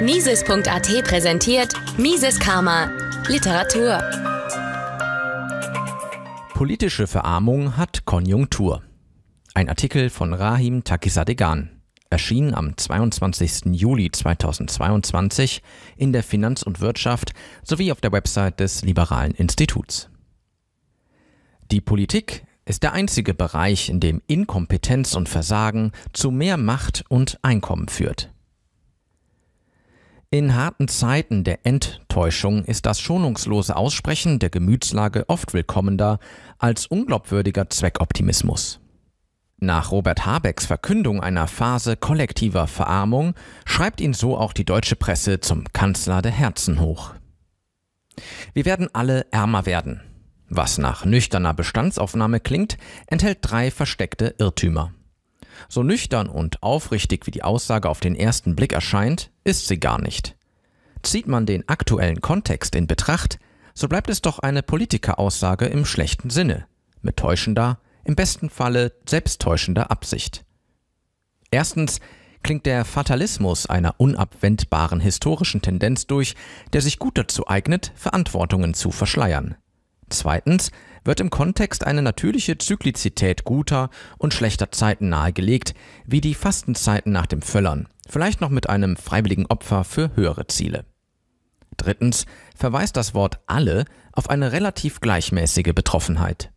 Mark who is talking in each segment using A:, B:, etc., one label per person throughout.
A: Mises.at präsentiert Mises Karma Literatur. Politische Verarmung hat Konjunktur. Ein Artikel von Rahim Takisadegan erschien am 22. Juli 2022 in der Finanz und Wirtschaft sowie auf der Website des Liberalen Instituts. Die Politik ist der einzige Bereich, in dem Inkompetenz und Versagen zu mehr Macht und Einkommen führt. In harten Zeiten der Enttäuschung ist das schonungslose Aussprechen der Gemütslage oft willkommener als unglaubwürdiger Zweckoptimismus. Nach Robert Habecks Verkündung einer Phase kollektiver Verarmung schreibt ihn so auch die deutsche Presse zum Kanzler der Herzen hoch. Wir werden alle ärmer werden. Was nach nüchterner Bestandsaufnahme klingt, enthält drei versteckte Irrtümer. So nüchtern und aufrichtig wie die Aussage auf den ersten Blick erscheint, ist sie gar nicht. Zieht man den aktuellen Kontext in Betracht, so bleibt es doch eine Politikeraussage im schlechten Sinne, mit täuschender, im besten Falle selbsttäuschender Absicht. Erstens klingt der Fatalismus einer unabwendbaren historischen Tendenz durch, der sich gut dazu eignet, Verantwortungen zu verschleiern. Zweitens wird im Kontext eine natürliche Zyklizität guter und schlechter Zeiten nahegelegt, wie die Fastenzeiten nach dem Völlern, vielleicht noch mit einem freiwilligen Opfer für höhere Ziele. Drittens verweist das Wort alle auf eine relativ gleichmäßige Betroffenheit.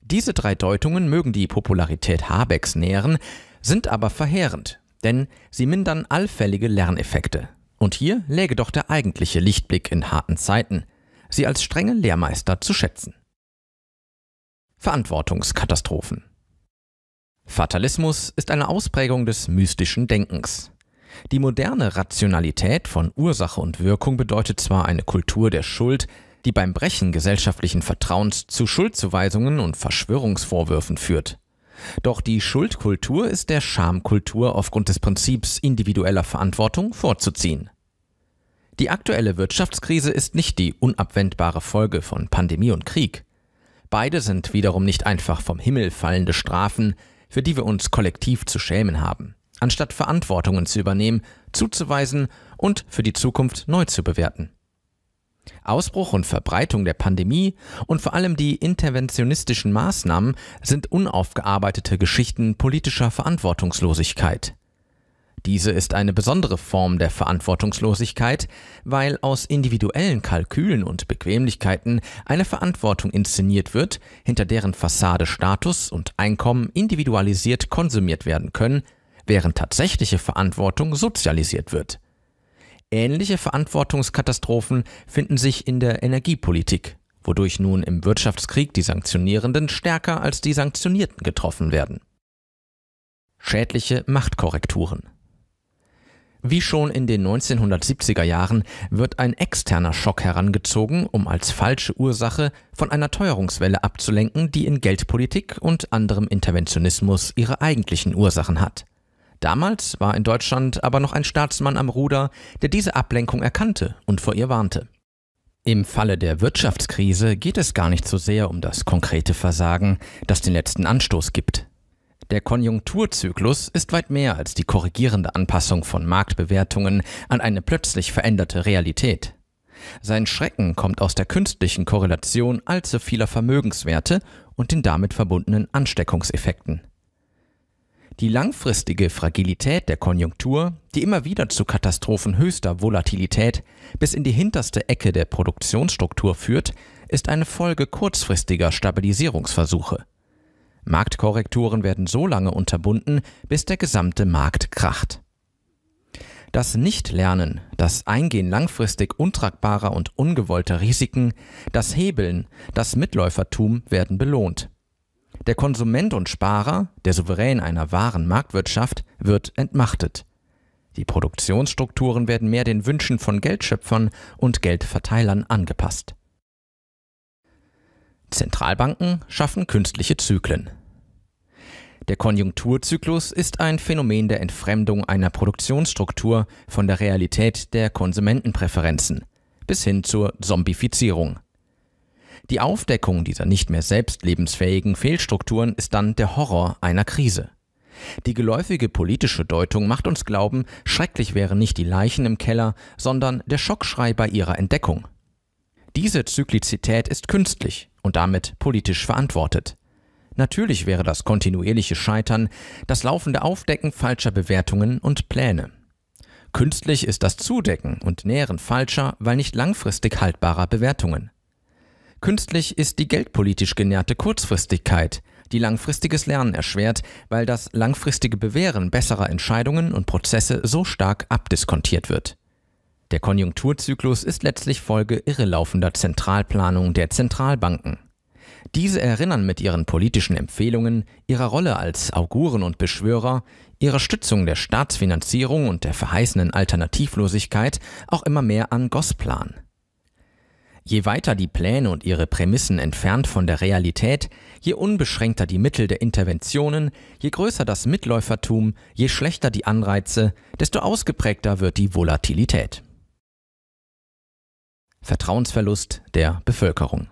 A: Diese drei Deutungen mögen die Popularität Habecks nähren, sind aber verheerend, denn sie mindern allfällige Lerneffekte. Und hier läge doch der eigentliche Lichtblick in harten Zeiten – sie als strenge Lehrmeister zu schätzen. Verantwortungskatastrophen Fatalismus ist eine Ausprägung des mystischen Denkens. Die moderne Rationalität von Ursache und Wirkung bedeutet zwar eine Kultur der Schuld, die beim Brechen gesellschaftlichen Vertrauens zu Schuldzuweisungen und Verschwörungsvorwürfen führt. Doch die Schuldkultur ist der Schamkultur aufgrund des Prinzips individueller Verantwortung vorzuziehen. Die aktuelle Wirtschaftskrise ist nicht die unabwendbare Folge von Pandemie und Krieg. Beide sind wiederum nicht einfach vom Himmel fallende Strafen, für die wir uns kollektiv zu schämen haben, anstatt Verantwortungen zu übernehmen, zuzuweisen und für die Zukunft neu zu bewerten. Ausbruch und Verbreitung der Pandemie und vor allem die interventionistischen Maßnahmen sind unaufgearbeitete Geschichten politischer Verantwortungslosigkeit. Diese ist eine besondere Form der Verantwortungslosigkeit, weil aus individuellen Kalkülen und Bequemlichkeiten eine Verantwortung inszeniert wird, hinter deren Fassade Status und Einkommen individualisiert konsumiert werden können, während tatsächliche Verantwortung sozialisiert wird. Ähnliche Verantwortungskatastrophen finden sich in der Energiepolitik, wodurch nun im Wirtschaftskrieg die Sanktionierenden stärker als die Sanktionierten getroffen werden. Schädliche Machtkorrekturen wie schon in den 1970er Jahren wird ein externer Schock herangezogen, um als falsche Ursache von einer Teuerungswelle abzulenken, die in Geldpolitik und anderem Interventionismus ihre eigentlichen Ursachen hat. Damals war in Deutschland aber noch ein Staatsmann am Ruder, der diese Ablenkung erkannte und vor ihr warnte. Im Falle der Wirtschaftskrise geht es gar nicht so sehr um das konkrete Versagen, das den letzten Anstoß gibt. Der Konjunkturzyklus ist weit mehr als die korrigierende Anpassung von Marktbewertungen an eine plötzlich veränderte Realität. Sein Schrecken kommt aus der künstlichen Korrelation allzu vieler Vermögenswerte und den damit verbundenen Ansteckungseffekten. Die langfristige Fragilität der Konjunktur, die immer wieder zu Katastrophen höchster Volatilität bis in die hinterste Ecke der Produktionsstruktur führt, ist eine Folge kurzfristiger Stabilisierungsversuche. Marktkorrekturen werden so lange unterbunden, bis der gesamte Markt kracht. Das Nichtlernen, das Eingehen langfristig untragbarer und ungewollter Risiken, das Hebeln, das Mitläufertum werden belohnt. Der Konsument und Sparer, der Souverän einer wahren Marktwirtschaft, wird entmachtet. Die Produktionsstrukturen werden mehr den Wünschen von Geldschöpfern und Geldverteilern angepasst. Zentralbanken schaffen künstliche Zyklen. Der Konjunkturzyklus ist ein Phänomen der Entfremdung einer Produktionsstruktur von der Realität der Konsumentenpräferenzen bis hin zur Zombifizierung. Die Aufdeckung dieser nicht mehr selbst lebensfähigen Fehlstrukturen ist dann der Horror einer Krise. Die geläufige politische Deutung macht uns glauben, schrecklich wären nicht die Leichen im Keller, sondern der Schockschrei bei ihrer Entdeckung. Diese Zyklizität ist künstlich, und damit politisch verantwortet. Natürlich wäre das kontinuierliche Scheitern das laufende Aufdecken falscher Bewertungen und Pläne. Künstlich ist das Zudecken und Nähren falscher, weil nicht langfristig haltbarer Bewertungen. Künstlich ist die geldpolitisch genährte Kurzfristigkeit, die langfristiges Lernen erschwert, weil das langfristige Bewähren besserer Entscheidungen und Prozesse so stark abdiskontiert wird. Der Konjunkturzyklus ist letztlich Folge irrelaufender Zentralplanung der Zentralbanken. Diese erinnern mit ihren politischen Empfehlungen, ihrer Rolle als Auguren und Beschwörer, ihrer Stützung der Staatsfinanzierung und der verheißenen Alternativlosigkeit auch immer mehr an Gossplan. Je weiter die Pläne und ihre Prämissen entfernt von der Realität, je unbeschränkter die Mittel der Interventionen, je größer das Mitläufertum, je schlechter die Anreize, desto ausgeprägter wird die Volatilität. Vertrauensverlust der Bevölkerung.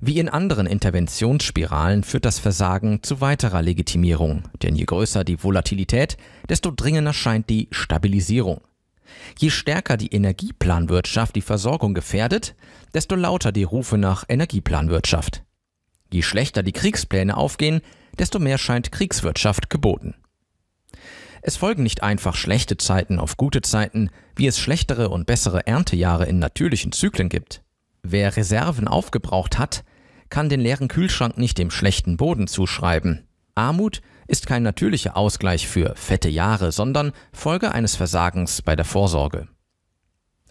A: Wie in anderen Interventionsspiralen führt das Versagen zu weiterer Legitimierung, denn je größer die Volatilität, desto dringender scheint die Stabilisierung. Je stärker die Energieplanwirtschaft die Versorgung gefährdet, desto lauter die Rufe nach Energieplanwirtschaft. Je schlechter die Kriegspläne aufgehen, desto mehr scheint Kriegswirtschaft geboten. Es folgen nicht einfach schlechte Zeiten auf gute Zeiten, wie es schlechtere und bessere Erntejahre in natürlichen Zyklen gibt. Wer Reserven aufgebraucht hat, kann den leeren Kühlschrank nicht dem schlechten Boden zuschreiben. Armut ist kein natürlicher Ausgleich für fette Jahre, sondern Folge eines Versagens bei der Vorsorge.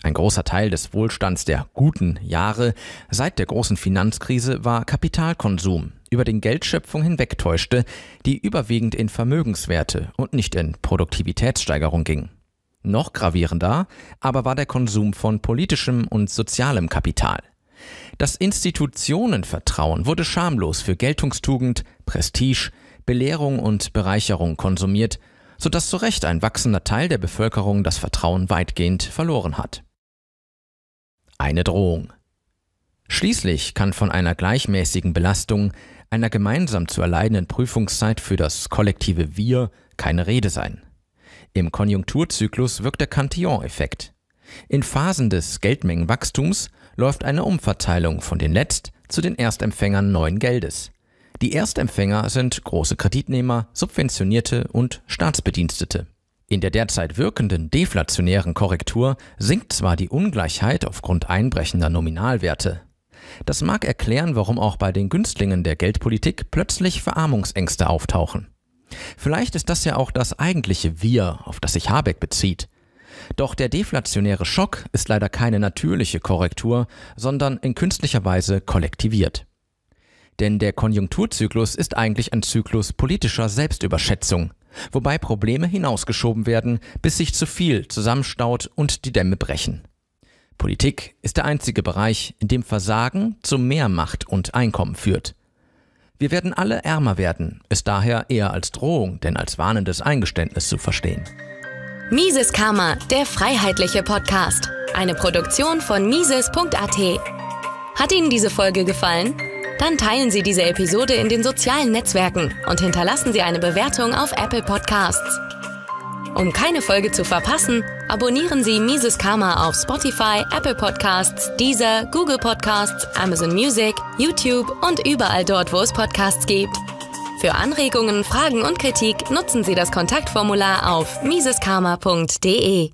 A: Ein großer Teil des Wohlstands der guten Jahre seit der großen Finanzkrise war Kapitalkonsum über den Geldschöpfung hinwegtäuschte, die überwiegend in Vermögenswerte und nicht in Produktivitätssteigerung ging. Noch gravierender aber war der Konsum von politischem und sozialem Kapital. Das Institutionenvertrauen wurde schamlos für Geltungstugend, Prestige, Belehrung und Bereicherung konsumiert, sodass zu Recht ein wachsender Teil der Bevölkerung das Vertrauen weitgehend verloren hat. Eine Drohung. Schließlich kann von einer gleichmäßigen Belastung, einer gemeinsam zu erleidenden Prüfungszeit für das kollektive Wir keine Rede sein. Im Konjunkturzyklus wirkt der Cantillon-Effekt. In Phasen des Geldmengenwachstums läuft eine Umverteilung von den Letzt- zu den Erstempfängern neuen Geldes. Die Erstempfänger sind große Kreditnehmer, Subventionierte und Staatsbedienstete. In der derzeit wirkenden deflationären Korrektur sinkt zwar die Ungleichheit aufgrund einbrechender Nominalwerte, das mag erklären, warum auch bei den Günstlingen der Geldpolitik plötzlich Verarmungsängste auftauchen. Vielleicht ist das ja auch das eigentliche Wir, auf das sich Habeck bezieht. Doch der deflationäre Schock ist leider keine natürliche Korrektur, sondern in künstlicher Weise kollektiviert. Denn der Konjunkturzyklus ist eigentlich ein Zyklus politischer Selbstüberschätzung, wobei Probleme hinausgeschoben werden, bis sich zu viel zusammenstaut und die Dämme brechen. Politik ist der einzige Bereich, in dem Versagen zu mehr Macht und Einkommen führt. Wir werden alle ärmer werden, ist daher eher als Drohung, denn als warnendes Eingeständnis zu verstehen. Mises Karma, der freiheitliche Podcast. Eine Produktion von Mises.at. Hat Ihnen diese Folge gefallen? Dann teilen Sie diese Episode in den sozialen Netzwerken und hinterlassen Sie eine Bewertung auf Apple Podcasts. Um keine Folge zu verpassen, abonnieren Sie Mises Karma auf Spotify, Apple Podcasts, Deezer, Google Podcasts, Amazon Music, YouTube und überall dort, wo es Podcasts gibt. Für Anregungen, Fragen und Kritik nutzen Sie das Kontaktformular auf miseskarma.de.